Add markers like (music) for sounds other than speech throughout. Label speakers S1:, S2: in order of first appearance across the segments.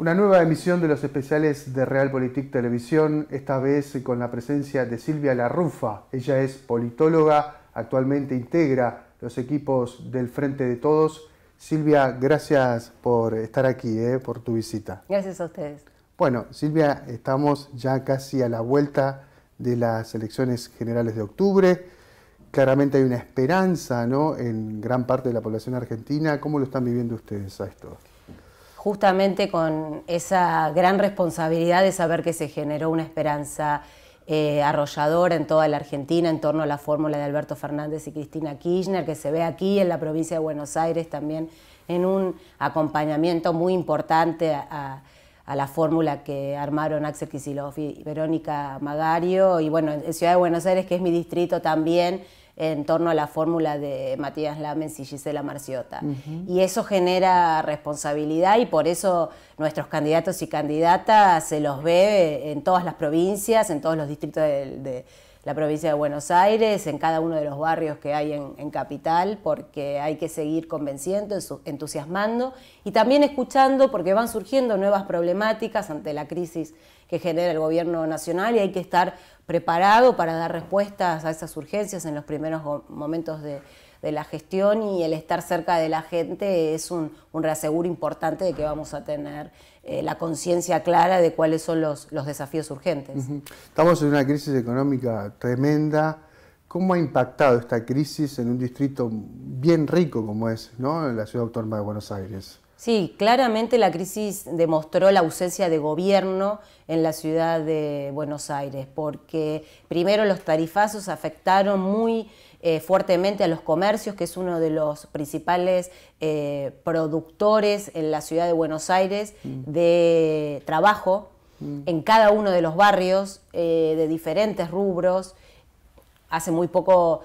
S1: Una nueva emisión de los especiales de Realpolitik Televisión, esta vez con la presencia de Silvia Larrufa. Ella es politóloga, actualmente integra los equipos del Frente de Todos. Silvia, gracias por estar aquí, eh, por tu visita.
S2: Gracias a ustedes.
S1: Bueno, Silvia, estamos ya casi a la vuelta de las elecciones generales de octubre. Claramente hay una esperanza ¿no? en gran parte de la población argentina. ¿Cómo lo están viviendo ustedes a esto?
S2: justamente con esa gran responsabilidad de saber que se generó una esperanza eh, arrolladora en toda la Argentina en torno a la fórmula de Alberto Fernández y Cristina Kirchner, que se ve aquí en la provincia de Buenos Aires también en un acompañamiento muy importante a, la fórmula que armaron Axel Kicillof y Verónica Magario, y bueno, en Ciudad de Buenos Aires, que es mi distrito también, en torno a la fórmula de Matías Lamens y Gisela Marciota. Y eso genera responsabilidad y por eso nuestros candidatos y candidatas se los ve en todas las provincias, en todos los distritos de la provincia de Buenos Aires, en cada uno de los barrios que hay en, Capital, porque hay que seguir convenciendo, entusiasmando y también escuchando porque van surgiendo nuevas problemáticas ante la crisis que genera el gobierno nacional y hay que estar preparado para dar respuestas a esas urgencias en los primeros momentos de, de la gestión y el estar cerca de la gente es un, un reaseguro importante de que vamos a tener eh, la conciencia clara de cuáles son los, desafíos urgentes.
S1: Estamos en una crisis económica tremenda. ¿Cómo ha impactado esta crisis en un distrito bien rico como es ¿no? en la ciudad autónoma de Buenos Aires?
S2: Sí, claramente la crisis demostró la ausencia de gobierno en la ciudad de Buenos Aires, porque primero los tarifazos afectaron muy eh, fuertemente a los comercios, que es uno de los principales eh, productores en la ciudad de Buenos Aires mm. de trabajo mm. en cada uno de los barrios, eh, de diferentes rubros. Hace muy poco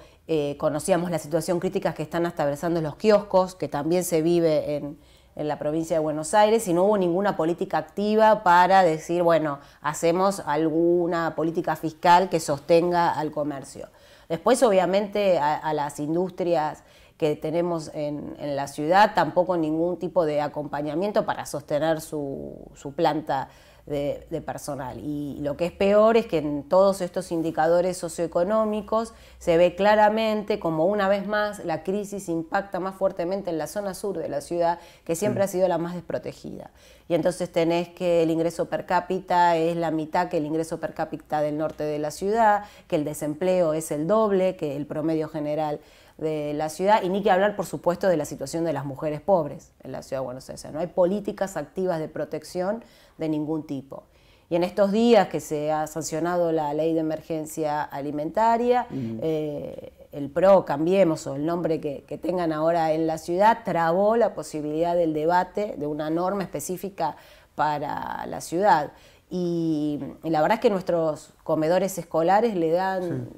S2: conocíamos la situación crítica que están atravesando los kioscos, que también se vive en la provincia de Buenos Aires y no hubo ninguna política activa para decir, bueno, hacemos alguna política fiscal que sostenga al comercio. Después, obviamente, a, las industrias que tenemos en, la ciudad, tampoco ningún tipo de acompañamiento para sostener su planta de, personal. Y lo que es peor es que en todos estos indicadores socioeconómicos se ve claramente como una vez más la crisis impacta más fuertemente en la zona sur de la ciudad, que siempre ha sido la más desprotegida. Y entonces tenés que el ingreso per cápita es la mitad que el ingreso per cápita del norte de la ciudad, que el desempleo es el doble, que el promedio general de la ciudad y ni que hablar, por supuesto, de la situación de las mujeres pobres en la ciudad de Buenos Aires. No hay políticas activas de protección de ningún tipo. Y en estos días que se ha sancionado la ley de emergencia alimentaria, eh, el PRO, Cambiemos o el nombre que, que, tengan ahora en la ciudad, trabó la posibilidad del debate de una norma específica para la ciudad. Y, la verdad es que nuestros comedores escolares le dan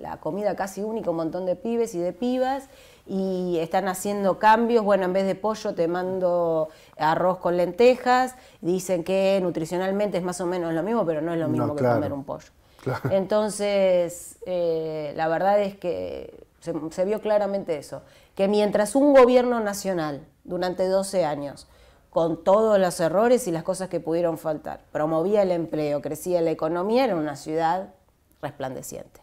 S2: la comida casi única un montón de pibes y de pibas y están haciendo cambios. Bueno, en vez de pollo te mando arroz con lentejas. Dicen que nutricionalmente es más o menos lo mismo, pero no es lo mismo que comer un pollo. (laughs) Entonces, eh, la verdad es que se, se, vio claramente eso, que mientras un gobierno nacional durante 12 años con todos los errores y las cosas que pudieron faltar. Promovía el empleo, crecía la economía, era una ciudad resplandeciente.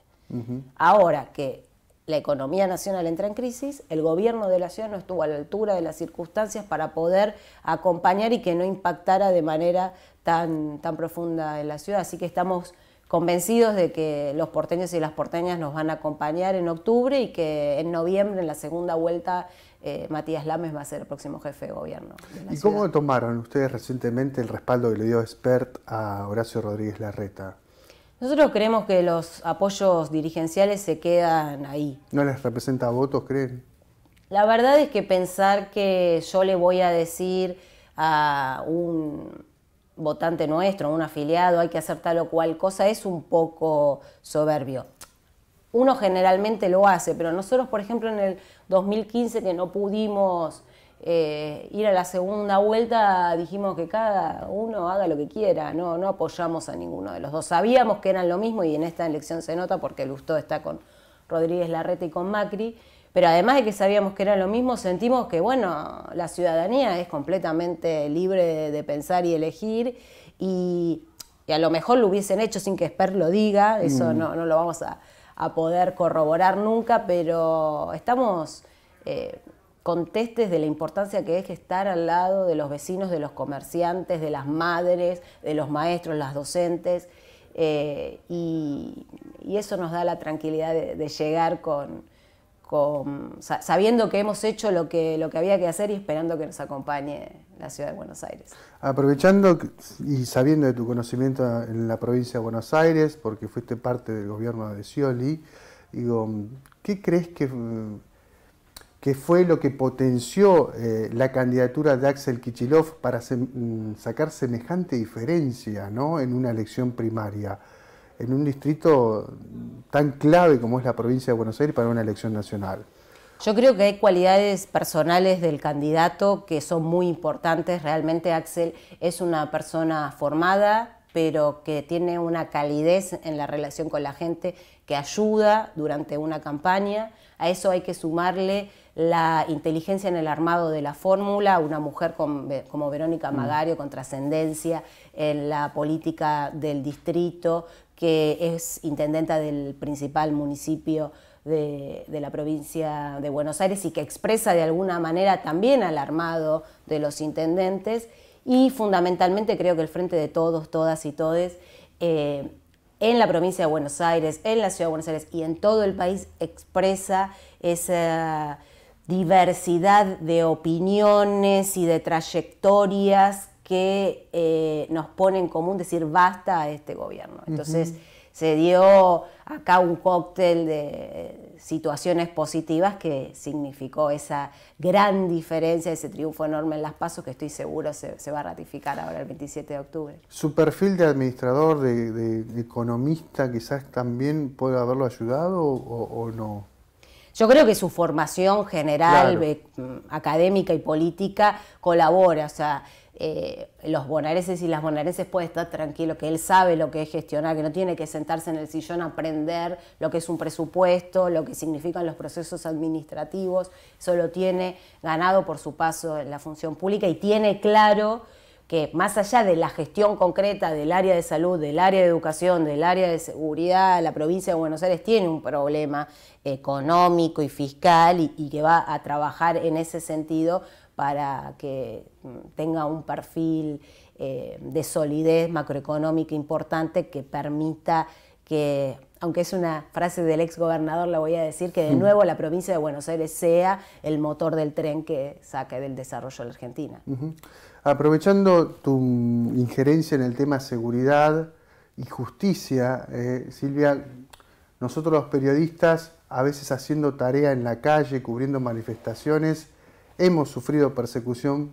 S2: Ahora que la economía nacional entra en crisis, el gobierno de la ciudad no estuvo a la altura de las circunstancias para poder acompañar y que no impactara de manera tan, tan profunda en la ciudad. Así que estamos convencidos de que los porteños y las porteñas nos van a acompañar en octubre y que en noviembre, en la segunda vuelta, eh, Matías Lames va a ser el próximo jefe de gobierno.
S1: ¿Y cómo tomaron ustedes recientemente el respaldo que le dio Expert a Horacio Rodríguez Larreta?
S2: Nosotros creemos que los apoyos dirigenciales se quedan ahí.
S1: ¿No les representa votos, creen?
S2: La verdad es que pensar que yo le voy a decir a un votante nuestro, un afiliado, hay que hacer tal o cual cosa, es un poco soberbio. Uno generalmente lo hace, pero nosotros, por ejemplo, en el 2015 que no pudimos eh, ir a la segunda vuelta, dijimos que cada uno haga lo que quiera, no, no apoyamos a ninguno de los dos. Sabíamos que eran lo mismo y en esta elección se nota porque el Lustó está con Rodríguez Larreta y con Macri. Pero además de que sabíamos que era lo mismo, sentimos que, bueno, la ciudadanía es completamente libre de, pensar y elegir y, a lo mejor lo hubiesen hecho sin que Esper lo diga, eso mm. no, lo vamos a, poder corroborar nunca, pero estamos... Eh, contestes de la importancia que es estar al lado de los vecinos, de los comerciantes, de las madres, de los maestros, las docentes, eh, y, eso nos da la tranquilidad de llegar con, sabiendo que hemos hecho lo que, lo que había que hacer y esperando que nos acompañe la ciudad de Buenos Aires.
S1: Aprovechando y sabiendo de tu conocimiento en la provincia de Buenos Aires, porque fuiste parte del gobierno de Scioli, digo, ¿qué crees que, fue lo que potenció eh, la candidatura de Axel Kichilov para mm, sacar semejante diferencia ¿no? en una elección primaria? en un distrito tan clave como es la provincia de Buenos Aires para una elección nacional.
S2: Yo creo que hay cualidades personales del candidato que son muy importantes. Realmente Axel es una persona formada, pero que tiene una calidez en la relación con la gente que ayuda durante una campaña. A eso hay que sumarle la inteligencia en el armado de la fórmula, una mujer como Verónica mm. Magario con trascendencia en la política del distrito, que es intendenta del principal municipio de, la provincia de Buenos Aires y que expresa de alguna manera también al armado de los intendentes. Y fundamentalmente creo que el Frente de Todos, Todas y Todes eh, en la provincia de Buenos Aires, en la ciudad de Buenos Aires y en todo el país expresa esa diversidad de opiniones y de trayectorias que eh, nos pone en común decir basta a este gobierno. Entonces se dio acá un cóctel de eh, situaciones positivas que significó esa gran diferencia, ese triunfo enorme en las pasos que estoy seguro se, va a ratificar ahora el 27 de octubre.
S1: Su perfil de administrador, de, economista, quizás también puede haberlo ayudado o, no.
S2: Yo creo que su formación general, eh, académica y política colabora. O sea, eh, los bonaerenses y las bonaerenses puede estar tranquilo que él sabe lo que es gestionar, que no tiene que sentarse en el sillón a aprender lo que es un presupuesto, lo que significan los procesos administrativos, eso lo tiene ganado por su paso en la función pública y tiene claro que más allá de la gestión concreta del área de salud, del área de educación, del área de seguridad, la provincia de Buenos Aires tiene un problema económico y fiscal y que va a trabajar en ese sentido para que mm, tenga un perfil eh, de solidez macroeconómica importante que permita que, aunque es una frase del ex gobernador, la voy a decir, que de nuevo la provincia de Buenos Aires sea el motor del tren que saque del desarrollo de la Argentina.
S1: Aprovechando tu injerencia en el tema seguridad y justicia, eh, Silvia, nosotros los periodistas, a veces haciendo tarea en la calle, cubriendo manifestaciones, hemos sufrido persecución,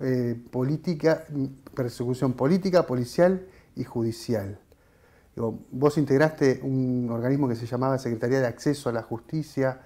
S1: eh, política, persecución política, policial y judicial. vos integraste un organismo que se llamaba Secretaría de Acceso a la Justicia.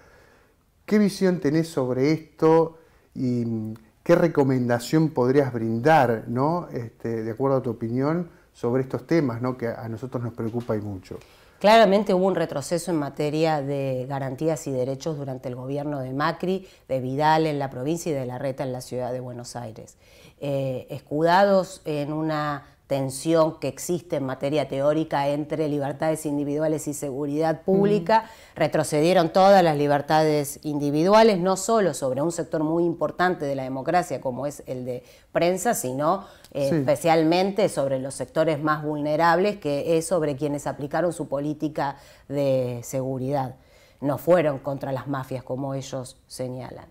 S1: ¿Qué visión tenés sobre esto y mm, qué recomendación podrías brindar, este, de acuerdo a tu opinión, sobre estos temas que a nosotros nos preocupa y mucho?
S2: Claramente hubo un retroceso en materia de garantías y derechos durante el gobierno de Macri, de Vidal en la provincia y de Larreta en la ciudad de Buenos Aires. Eh, escudados en una tensión que existe en materia teórica entre libertades individuales y seguridad pública. Mm. Retrocedieron todas las libertades individuales, no solo sobre un sector muy importante de la democracia como es el de prensa, sino eh, especialmente sobre los sectores más vulnerables, que es sobre quienes aplicaron su política de seguridad. No fueron contra las mafias como ellos señalan.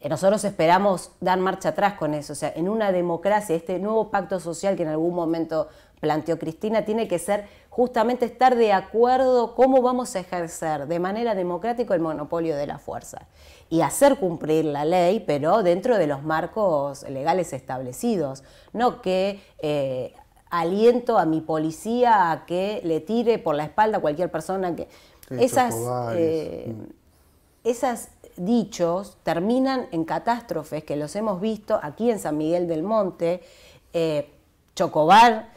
S2: Eh, nosotros esperamos dar marcha atrás con eso. O sea, en una democracia, este nuevo pacto social que en algún momento planteó Cristina tiene que ser justamente estar de acuerdo cómo vamos a ejercer de manera democrática el monopolio de la fuerza y hacer cumplir la ley, pero dentro de los marcos legales establecidos, no que... Eh, aliento a mi policía a que le tire por la espalda a cualquier persona que... esas, eh, esas dichos terminan en catástrofes que los hemos visto aquí en San Miguel del Monte. Eh, Chocobar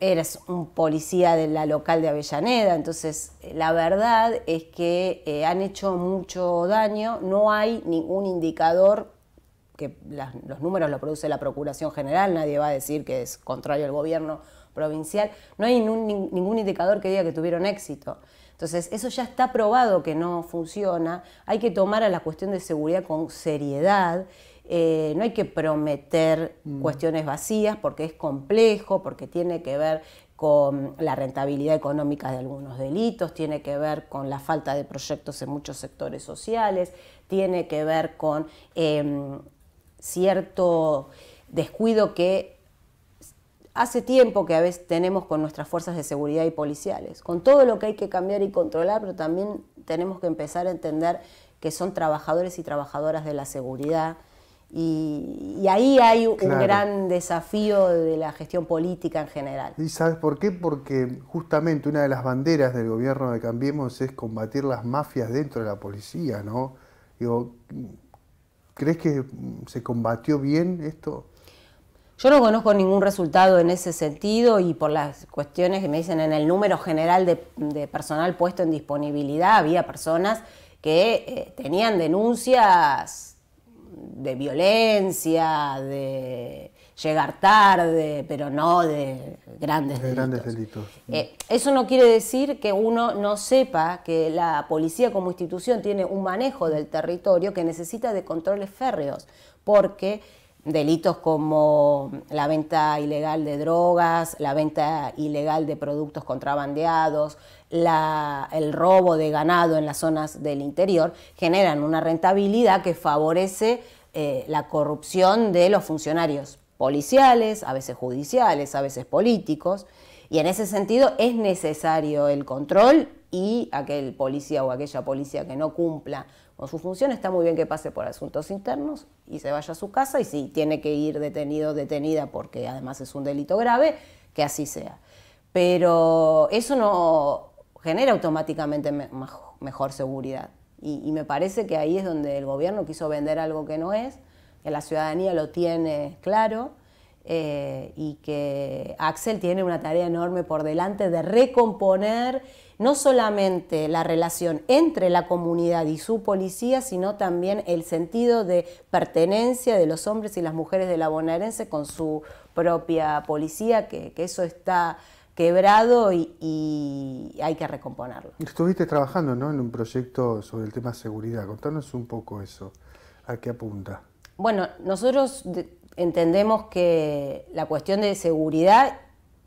S2: eres un policía de la local de Avellaneda, entonces eh, la verdad es que eh, han hecho mucho daño, no hay ningún indicador que los números lo produce la Procuración General, nadie va a decir que es contrario al gobierno provincial, no hay ningún indicador que diga que tuvieron éxito. Entonces, eso ya está probado que no funciona. Hay que tomar a la cuestión de seguridad con seriedad. Eh, no hay que prometer mm. cuestiones vacías porque es complejo, porque tiene que ver con la rentabilidad económica de algunos delitos, tiene que ver con la falta de proyectos en muchos sectores sociales, tiene que ver con em, cierto descuido que hace tiempo que a veces tenemos con nuestras fuerzas de seguridad y policiales, con todo lo que hay que cambiar y controlar, pero también tenemos que empezar a entender que son trabajadores y trabajadoras de la seguridad. Y, ahí hay un gran desafío de la gestión política en general.
S1: ¿Y sabes por qué? Porque justamente una de las banderas del gobierno de Cambiemos es combatir las mafias dentro de la policía, ¿no? Digo, ¿crees que se combatió bien esto?
S2: Yo no conozco ningún resultado en ese sentido y por las cuestiones que me dicen en el número general de, personal puesto en disponibilidad, había personas que eh, tenían denuncias de violencia, de llegar tarde, pero no de grandes delitos. Eh, eso no quiere decir que uno no sepa que la policía como institución tiene un manejo del territorio que necesita de controles férreos, porque delitos como la venta ilegal de drogas, la venta ilegal de productos contrabandeados, el robo de ganado en las zonas del interior, generan una rentabilidad que favorece eh, la corrupción de los funcionarios policiales, a veces judiciales, a veces políticos, y en ese sentido es necesario el control y aquel policía o aquella policía que no cumpla o su función, está muy bien que pase por asuntos internos y se vaya a su casa y si tiene que ir detenido, detenida, porque además es un delito grave, que así sea. Pero eso no genera automáticamente mejor seguridad. Y, me parece que ahí es donde el gobierno quiso vender algo que no es, que la ciudadanía lo tiene claro. Eh, y que Axel tiene una tarea enorme por delante de recomponer no solamente la relación entre la comunidad y su policía, sino también el sentido de pertenencia de los hombres y las mujeres de la bonaerense con su propia policía, que, eso está quebrado y, hay que recomponerlo.
S1: Estuviste trabajando en un proyecto sobre el tema seguridad. Contanos un poco eso. ¿A qué apunta?
S2: Bueno, nosotros entendemos que la cuestión de seguridad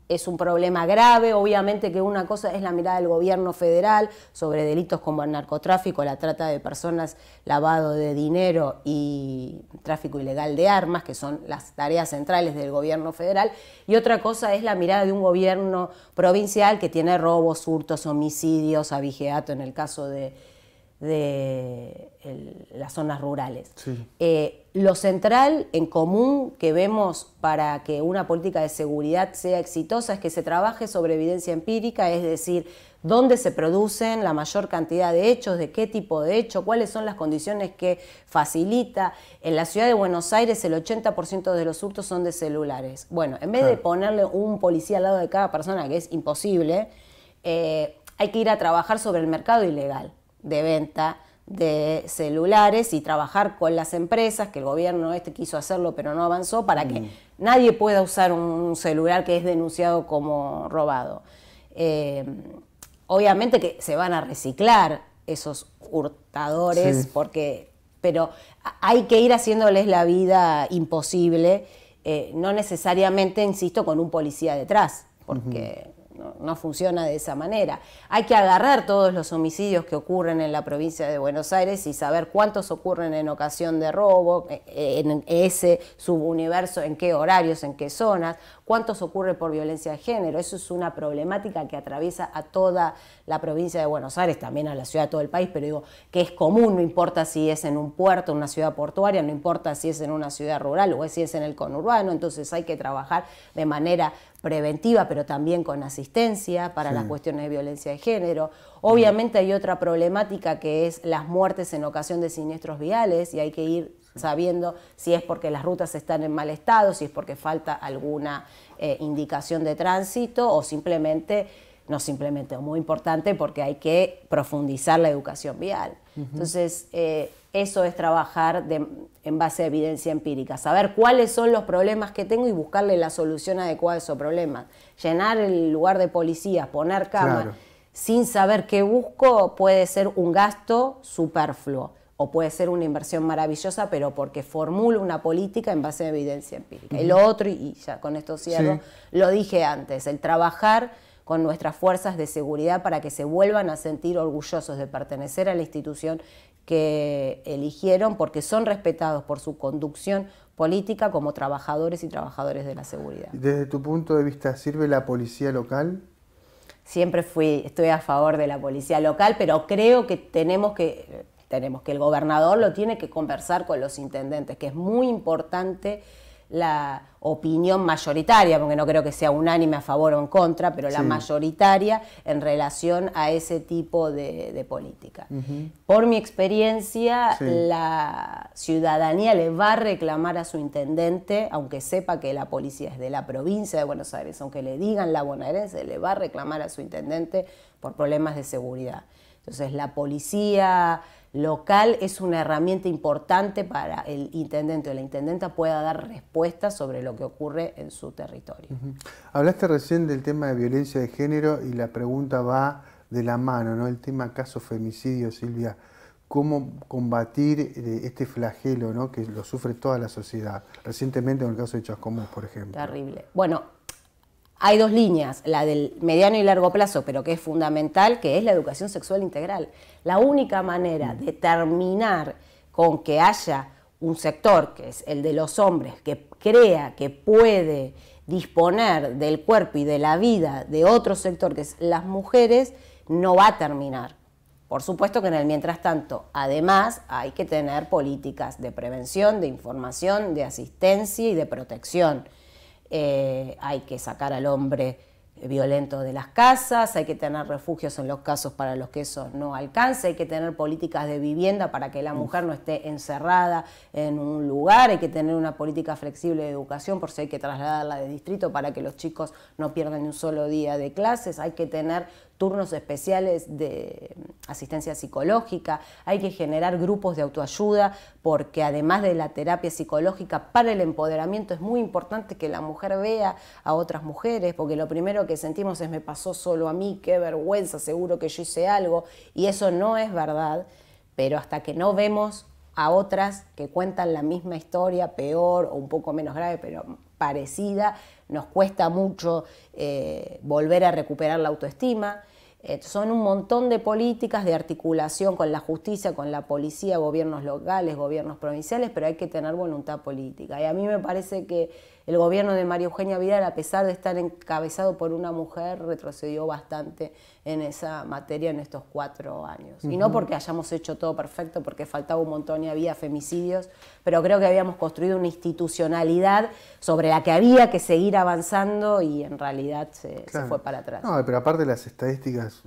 S2: es un problema grave, obviamente que una cosa es la mirada del gobierno federal sobre delitos como el narcotráfico, la trata de personas, lavado de dinero y tráfico ilegal de armas, que son las tareas centrales del gobierno federal, y otra cosa es la mirada de un gobierno provincial que tiene robos, hurtos, homicidios, abigeato en el caso de de las zonas rurales. Eh, lo central en común que vemos para que una política de seguridad sea exitosa es que se trabaje sobre evidencia empírica, es decir, dónde se producen la mayor cantidad de hechos, de qué tipo de hecho, cuáles son las condiciones que facilita. En la ciudad de Buenos Aires el 80% de los hurtos son de celulares. Bueno, en vez de ponerle un policía al lado de cada persona, que es imposible, eh, hay que ir a trabajar sobre el mercado ilegal de venta de celulares y trabajar con las empresas, que el gobierno este quiso hacerlo pero no avanzó, para que mm. nadie pueda usar un celular que es denunciado como robado. Eh, obviamente que se van a reciclar esos hurtadores, porque, pero hay que ir haciéndoles la vida imposible, eh, no necesariamente, insisto, con un policía detrás, porque no, funciona de esa manera. Hay que agarrar todos los homicidios que ocurren en la provincia de Buenos Aires y saber cuántos ocurren en ocasión de robo, eh, en ese subuniverso, en qué horarios, en qué zonas, cuántos ocurre por violencia de género. Eso es una problemática que atraviesa a toda la provincia de Buenos Aires, también a la ciudad, de todo el país, pero digo que es común, no importa si es en un puerto, una ciudad portuaria, no importa si es en una ciudad rural o si es en el conurbano, entonces hay que trabajar de manera preventiva, pero también con asistencia para las cuestiones de violencia de género. Obviamente hay otra problemática que es las muertes en ocasión de siniestros viales y hay que ir sabiendo si es porque las rutas están en mal estado, si es porque falta alguna eh, indicación de tránsito o simplemente, no simplemente, muy importante porque hay que profundizar la educación vial. Entonces, eh, eso es trabajar en base a evidencia empírica, saber cuáles son los problemas que tengo y buscarle la solución adecuada a esos problemas. Llenar el lugar de policías, poner cámaras, sin saber qué busco puede ser un gasto superfluo o puede ser una inversión maravillosa, pero porque formulo una política en base a evidencia empírica. Y lo otro, y ya con esto cierro, lo dije antes, el trabajar con nuestras fuerzas de seguridad para que se vuelvan a sentir orgullosos de pertenecer a la institución que eligieron porque son respetados por su conducción política como trabajadores y trabajadores de la seguridad.
S1: Desde tu punto de vista, ¿sirve la policía local?
S2: Siempre fui, estoy a favor de la policía local, pero creo que tenemos que, tenemos que el gobernador lo tiene que conversar con los intendentes, que es muy importante la opinión mayoritaria, porque no creo que sea unánime a favor o en contra, pero la mayoritaria en relación a ese tipo de, política. Por mi experiencia, la ciudadanía le va a reclamar a su intendente, aunque sepa que la policía es de la provincia de Buenos Aires, aunque le digan la bonaerense, le va a reclamar a su intendente por problemas de seguridad. Entonces la policía local es una herramienta importante para el intendente o la intendenta pueda dar respuestas sobre lo que ocurre en su territorio.
S1: Hablaste recién del tema de violencia de género y la pregunta va de la mano, ¿no? El tema caso femicidio, Silvia. ¿Cómo combatir eh, este flagelo ¿no? que lo sufre toda la sociedad? Recientemente en el caso de Chascomús, por ejemplo.
S2: Terrible. Bueno, hay dos líneas, la del mediano y largo plazo, pero que es fundamental, que es la educación sexual integral. La única manera mm. de terminar con que haya un sector, que es el de los hombres, que crea que puede disponer del cuerpo y de la vida de otro sector, que es las mujeres, no va a terminar. Por supuesto que en el mientras tanto, además, hay que tener políticas de prevención, de información, de asistencia y de protección. Eh, hay que sacar al hombre violento de las casas, hay que tener refugios en los casos para los que eso no alcance, hay que tener políticas de vivienda para que la mujer no esté encerrada en un lugar, hay que tener una política flexible de educación por si hay que trasladarla de distrito para que los chicos no pierdan un solo día de clases, hay que tener turnos especiales de asistencia psicológica, hay que generar grupos de autoayuda, porque además de la terapia psicológica para el empoderamiento es muy importante que la mujer vea a otras mujeres, porque lo primero que sentimos es me pasó solo a mí, qué vergüenza, seguro que yo hice algo, y eso no es verdad, pero hasta que no vemos a otras que cuentan la misma historia, peor o un poco menos grave, pero parecida, nos cuesta mucho eh, volver a recuperar la autoestima. Eh, son un montón de políticas de articulación con la justicia, con la policía, gobiernos locales, gobiernos provinciales, pero hay que tener voluntad política. Y a mí me parece que el gobierno de María Eugenia Vidal, a pesar de estar encabezado por una mujer, retrocedió bastante en esa materia en estos cuatro años. Y no porque hayamos hecho todo perfecto, porque faltaba un montón y había femicidios, pero creo que habíamos construido una institucionalidad sobre la que había que seguir avanzando y en realidad se, fue para atrás. No,
S1: pero aparte las estadísticas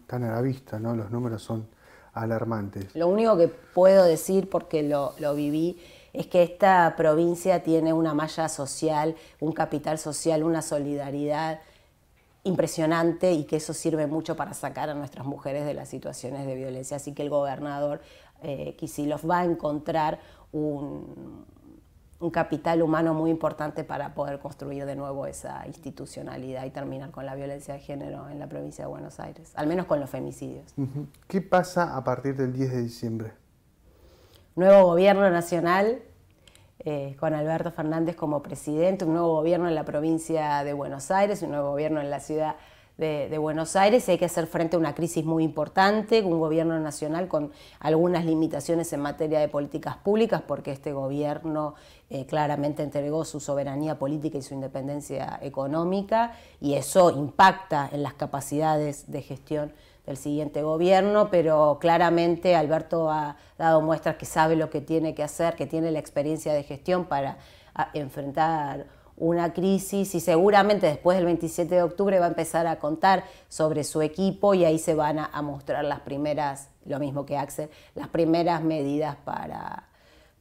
S1: están a la vista, ¿no? Los números son alarmantes.
S2: Lo único que puedo decir, porque lo, lo viví, es que esta provincia tiene una malla social, un capital social, una solidaridad impresionante y que eso sirve mucho para sacar a nuestras mujeres de las situaciones de violencia. Así que el gobernador eh, Kisilov va a encontrar un, un capital humano muy importante para poder construir de nuevo esa institucionalidad y terminar con la violencia de género en la provincia de Buenos Aires, al menos con los femicidios.
S1: ¿Qué pasa a partir del 10 de diciembre?
S2: nuevo gobierno nacional, eh, con Alberto Fernández como presidente, un nuevo gobierno en la provincia de Buenos Aires, un nuevo gobierno en la ciudad de, Buenos Aires y hay que hacer frente a una crisis muy importante, un gobierno nacional con algunas limitaciones en materia de políticas públicas, porque este gobierno eh, claramente entregó su soberanía política y su independencia económica y eso impacta en las capacidades de gestión el siguiente gobierno, pero claramente Alberto ha dado muestras que sabe lo que tiene que hacer, que tiene la experiencia de gestión para enfrentar una crisis y seguramente después del 27 de octubre va a empezar a contar sobre su equipo y ahí se van a, mostrar las primeras, lo mismo que Axel, las primeras medidas para,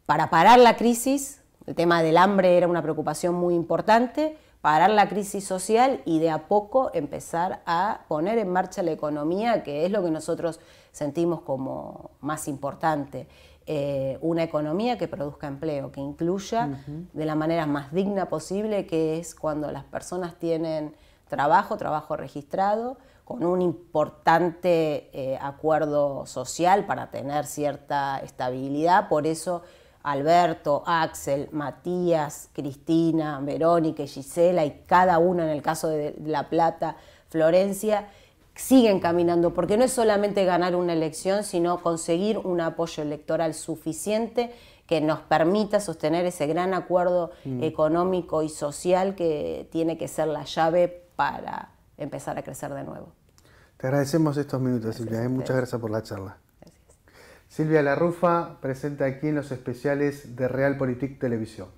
S2: para parar la crisis. El tema del hambre era una preocupación muy importante parar la crisis social y de a poco empezar a poner en marcha la economía, que es lo que nosotros sentimos como más importante. Eh, una economía que produzca empleo, que incluya de la manera más digna posible, que es cuando las personas tienen trabajo, trabajo registrado, con un importante eh, acuerdo social para tener cierta estabilidad. Por eso Alberto, Axel, Matías, Cristina, Verónica Gisela, y cada uno en el caso de La Plata, Florencia, siguen caminando, porque no es solamente ganar una elección, sino conseguir un apoyo electoral suficiente que nos permita sostener ese gran acuerdo mm. económico y social que tiene que ser la llave para empezar a crecer de nuevo.
S1: Te agradecemos estos minutos, Silvia. ¿eh? Muchas gracias por la charla. Silvia Larrufa presenta aquí en los especiales de Realpolitik Televisión.